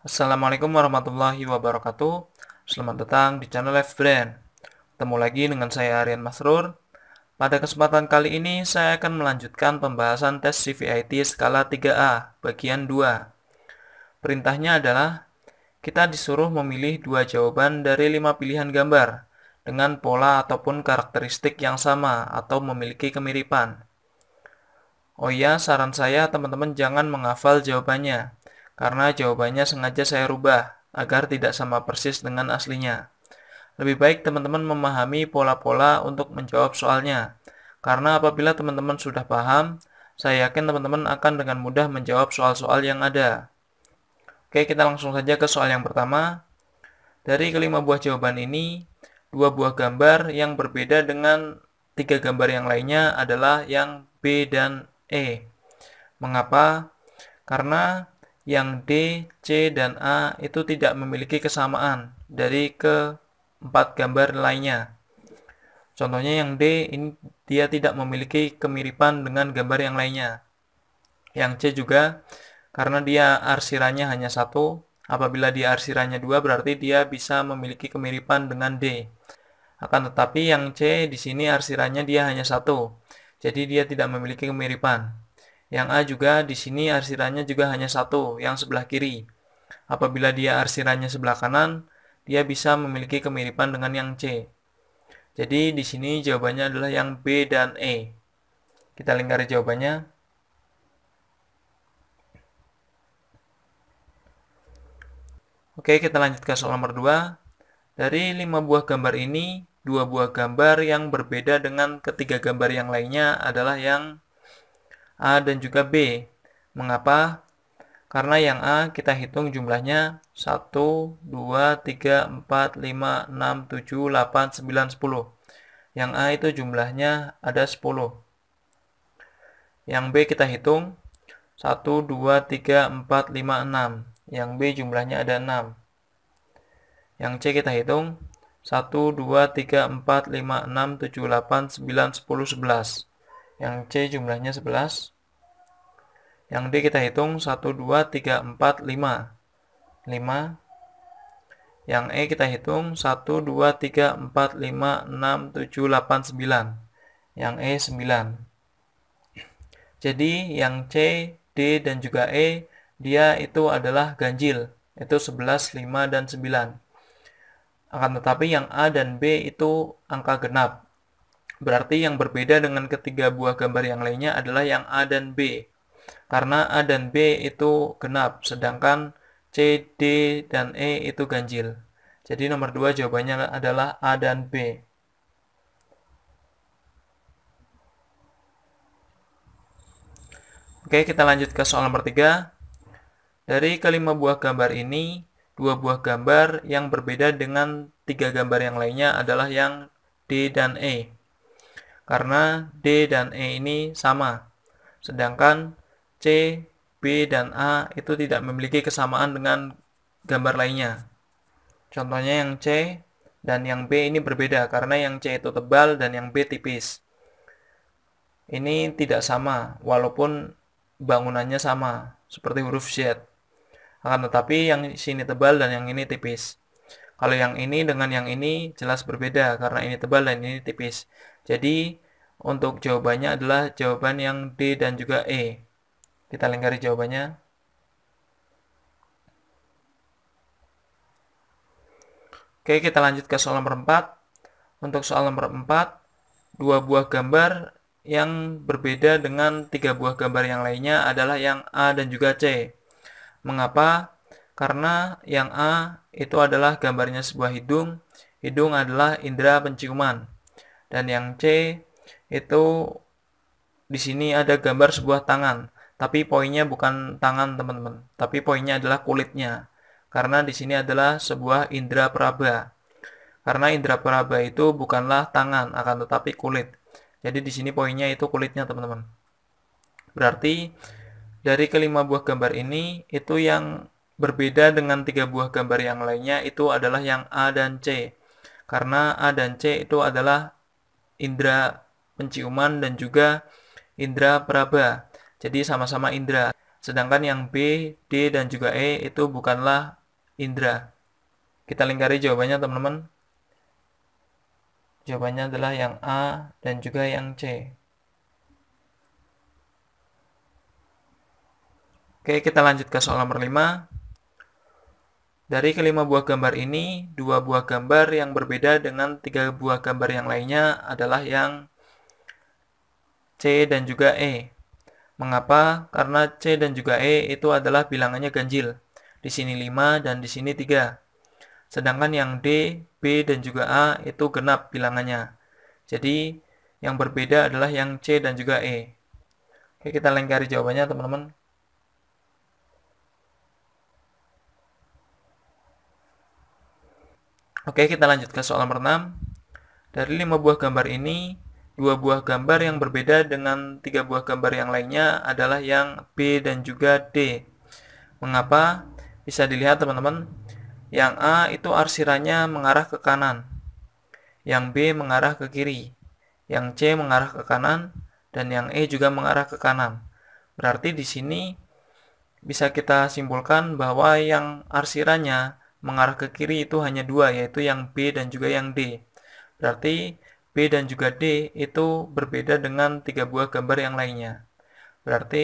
Assalamualaikum warahmatullahi wabarakatuh Selamat datang di channel Live Brand Ketemu lagi dengan saya Aryan Masrur Pada kesempatan kali ini saya akan melanjutkan pembahasan tes CVIT skala 3A bagian 2 Perintahnya adalah Kita disuruh memilih dua jawaban dari lima pilihan gambar dengan pola ataupun karakteristik yang sama atau memiliki kemiripan. Oh iya, saran saya teman-teman jangan menghafal jawabannya karena jawabannya sengaja saya rubah agar tidak sama persis dengan aslinya. Lebih baik teman-teman memahami pola-pola untuk menjawab soalnya, karena apabila teman-teman sudah paham, saya yakin teman-teman akan dengan mudah menjawab soal-soal yang ada. Oke, kita langsung saja ke soal yang pertama. Dari kelima buah jawaban ini, dua buah gambar yang berbeda dengan tiga gambar yang lainnya adalah yang B dan E. Mengapa? Karena yang D, C, dan A itu tidak memiliki kesamaan dari keempat gambar lainnya. Contohnya yang D, ini dia tidak memiliki kemiripan dengan gambar yang lainnya. Yang C juga, karena dia arsirannya hanya satu, apabila dia arsirannya dua berarti dia bisa memiliki kemiripan dengan D. Akan tetapi yang C di sini arsirannya dia hanya satu, jadi dia tidak memiliki kemiripan. Yang A juga di sini arsirannya juga hanya satu, yang sebelah kiri. Apabila dia arsirannya sebelah kanan, dia bisa memiliki kemiripan dengan yang C. Jadi di sini jawabannya adalah yang B dan E. Kita lingkari jawabannya. Oke, kita lanjut ke soal nomor 2. Dari 5 buah gambar ini, dua buah gambar yang berbeda dengan ketiga gambar yang lainnya adalah yang A dan juga B. Mengapa? Karena yang A kita hitung jumlahnya 1, 2, 3, 4, 5, 6, 7, 8, 9, 10. Yang A itu jumlahnya ada 10. Yang B kita hitung 1, 2, 3, 4, 5, 6. Yang B jumlahnya ada 6. Yang C kita hitung 1, 2, 3, 4, 5, 6, 7, 8, 9, 10, 11 yang C jumlahnya 11 yang D kita hitung 1, 2, 3, 4, 5 5 yang E kita hitung 1, 2, 3, 4, 5, 6, 7, 8, 9 yang E 9 jadi yang C, D, dan juga E dia itu adalah ganjil itu 11, 5, dan 9 akan tetapi yang A dan B itu angka genap Berarti yang berbeda dengan ketiga buah gambar yang lainnya adalah yang A dan B. Karena A dan B itu genap, sedangkan C, D, dan E itu ganjil. Jadi nomor 2 jawabannya adalah A dan B. Oke, kita lanjut ke soal nomor 3. Dari kelima buah gambar ini, dua buah gambar yang berbeda dengan tiga gambar yang lainnya adalah yang D dan E karena D dan E ini sama. Sedangkan C, B, dan A itu tidak memiliki kesamaan dengan gambar lainnya. Contohnya yang C dan yang B ini berbeda karena yang C itu tebal dan yang B tipis. Ini tidak sama walaupun bangunannya sama seperti huruf Z. Akan tetapi yang sini tebal dan yang ini tipis. Kalau yang ini dengan yang ini jelas berbeda karena ini tebal dan ini tipis. Jadi untuk jawabannya adalah jawaban yang D dan juga E. Kita lingkari jawabannya. Oke, kita lanjut ke soal nomor 4. Untuk soal nomor 4, dua buah gambar yang berbeda dengan tiga buah gambar yang lainnya adalah yang A dan juga C. Mengapa? Karena yang A itu adalah gambarnya sebuah hidung, hidung adalah indera penciuman. Dan yang C itu di sini ada gambar sebuah tangan, tapi poinnya bukan tangan teman-teman, tapi poinnya adalah kulitnya. Karena di sini adalah sebuah indera peraba. Karena indera peraba itu bukanlah tangan, akan tetapi kulit. Jadi di sini poinnya itu kulitnya teman-teman. Berarti dari kelima buah gambar ini itu yang berbeda dengan tiga buah gambar yang lainnya itu adalah yang A dan C. Karena A dan C itu adalah Indra penciuman dan juga indra peraba. Jadi sama-sama indra. Sedangkan yang B, D, dan juga E itu bukanlah indra. Kita lingkari jawabannya teman-teman. Jawabannya adalah yang A dan juga yang C. Oke, kita lanjut ke soal nomor 5. Dari kelima buah gambar ini, dua buah gambar yang berbeda dengan tiga buah gambar yang lainnya adalah yang C dan juga E. Mengapa? Karena C dan juga E itu adalah bilangannya ganjil. Di sini 5 dan di sini 3. Sedangkan yang D, B, dan juga A itu genap bilangannya. Jadi, yang berbeda adalah yang C dan juga E. Oke, kita lengkari jawabannya, teman-teman. Oke, kita lanjut ke soal nomor 6. Dari 5 buah gambar ini, dua buah gambar yang berbeda dengan tiga buah gambar yang lainnya adalah yang B dan juga D. Mengapa? Bisa dilihat teman-teman. Yang A itu arsirannya mengarah ke kanan. Yang B mengarah ke kiri. Yang C mengarah ke kanan dan yang E juga mengarah ke kanan. Berarti di sini bisa kita simpulkan bahwa yang arsirannya mengarah ke kiri itu hanya dua yaitu yang B dan juga yang D. Berarti B dan juga D itu berbeda dengan tiga buah gambar yang lainnya. Berarti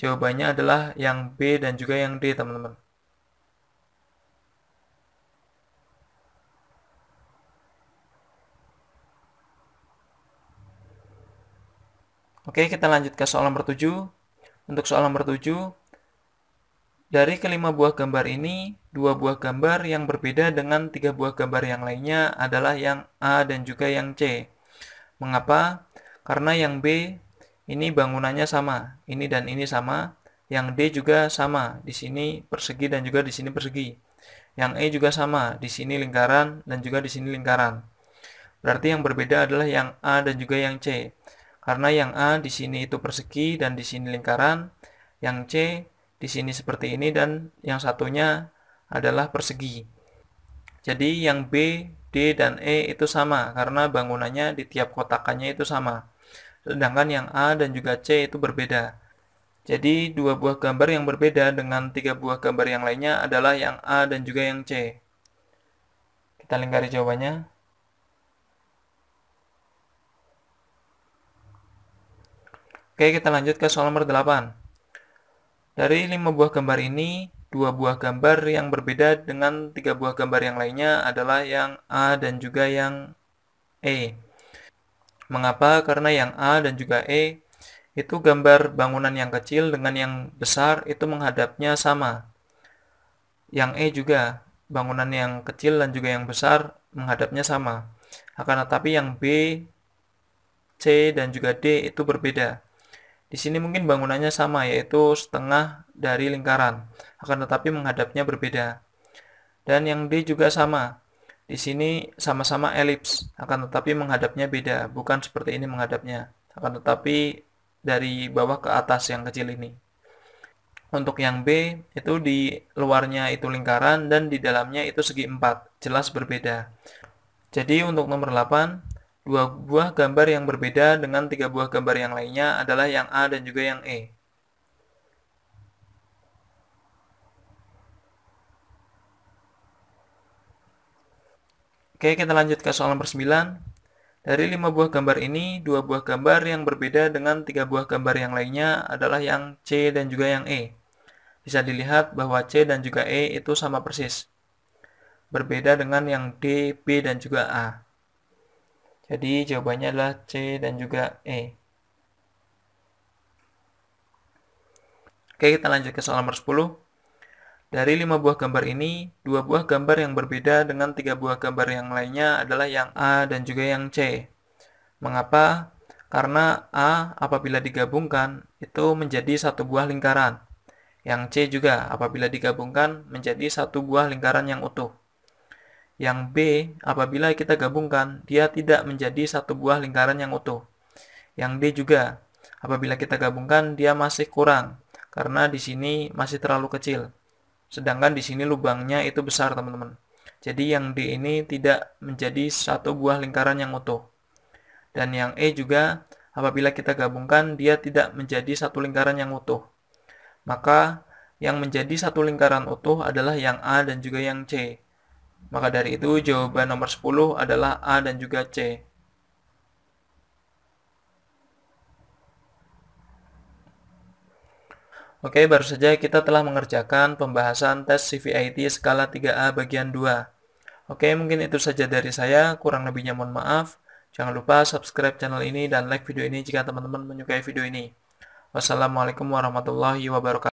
jawabannya adalah yang B dan juga yang D, teman-teman. Oke, kita lanjut ke soal nomor 7. Untuk soal nomor 7, dari kelima buah gambar ini, dua buah gambar yang berbeda dengan tiga buah gambar yang lainnya adalah yang A dan juga yang C. Mengapa? Karena yang B ini bangunannya sama, ini dan ini sama, yang D juga sama, di sini persegi dan juga di sini persegi. Yang E juga sama, di sini lingkaran dan juga di sini lingkaran. Berarti yang berbeda adalah yang A dan juga yang C. Karena yang A di sini itu persegi dan di sini lingkaran, yang C di sini seperti ini dan yang satunya adalah persegi. Jadi yang B, D, dan E itu sama karena bangunannya di tiap kotakannya itu sama. Sedangkan yang A dan juga C itu berbeda. Jadi dua buah gambar yang berbeda dengan tiga buah gambar yang lainnya adalah yang A dan juga yang C. Kita lingkari jawabannya. Oke, kita lanjut ke soal nomor 8. Dari 5 buah gambar ini, dua buah gambar yang berbeda dengan tiga buah gambar yang lainnya adalah yang A dan juga yang E. Mengapa? Karena yang A dan juga E itu gambar bangunan yang kecil dengan yang besar itu menghadapnya sama. Yang E juga bangunan yang kecil dan juga yang besar menghadapnya sama. Akan tetapi yang B, C dan juga D itu berbeda. Di sini mungkin bangunannya sama, yaitu setengah dari lingkaran, akan tetapi menghadapnya berbeda. Dan yang D juga sama. Di sini sama-sama elips, akan tetapi menghadapnya beda, bukan seperti ini menghadapnya. Akan tetapi dari bawah ke atas yang kecil ini. Untuk yang B, itu di luarnya itu lingkaran dan di dalamnya itu segi 4, jelas berbeda. Jadi untuk nomor 8, Dua buah gambar yang berbeda dengan tiga buah gambar yang lainnya adalah yang A dan juga yang E. Oke, kita lanjut ke soal nomor 9. Dari lima buah gambar ini, dua buah gambar yang berbeda dengan tiga buah gambar yang lainnya adalah yang C dan juga yang E. Bisa dilihat bahwa C dan juga E itu sama persis. Berbeda dengan yang D, B, dan juga A. Jadi jawabannya adalah C dan juga E. Oke, kita lanjut ke soal nomor 10. Dari 5 buah gambar ini, dua buah gambar yang berbeda dengan tiga buah gambar yang lainnya adalah yang A dan juga yang C. Mengapa? Karena A apabila digabungkan itu menjadi satu buah lingkaran. Yang C juga apabila digabungkan menjadi satu buah lingkaran yang utuh yang B apabila kita gabungkan, dia tidak menjadi satu buah lingkaran yang utuh. Yang D juga, apabila kita gabungkan, dia masih kurang, karena di sini masih terlalu kecil. Sedangkan di sini lubangnya itu besar, teman-teman. Jadi yang D ini tidak menjadi satu buah lingkaran yang utuh. Dan yang E juga, apabila kita gabungkan, dia tidak menjadi satu lingkaran yang utuh. Maka, yang menjadi satu lingkaran utuh adalah yang A dan juga yang C. Maka dari itu jawaban nomor 10 adalah A dan juga C. Oke, baru saja kita telah mengerjakan pembahasan tes CVIT skala 3A bagian 2. Oke, mungkin itu saja dari saya. Kurang lebihnya mohon maaf. Jangan lupa subscribe channel ini dan like video ini jika teman-teman menyukai video ini. Wassalamualaikum warahmatullahi wabarakatuh.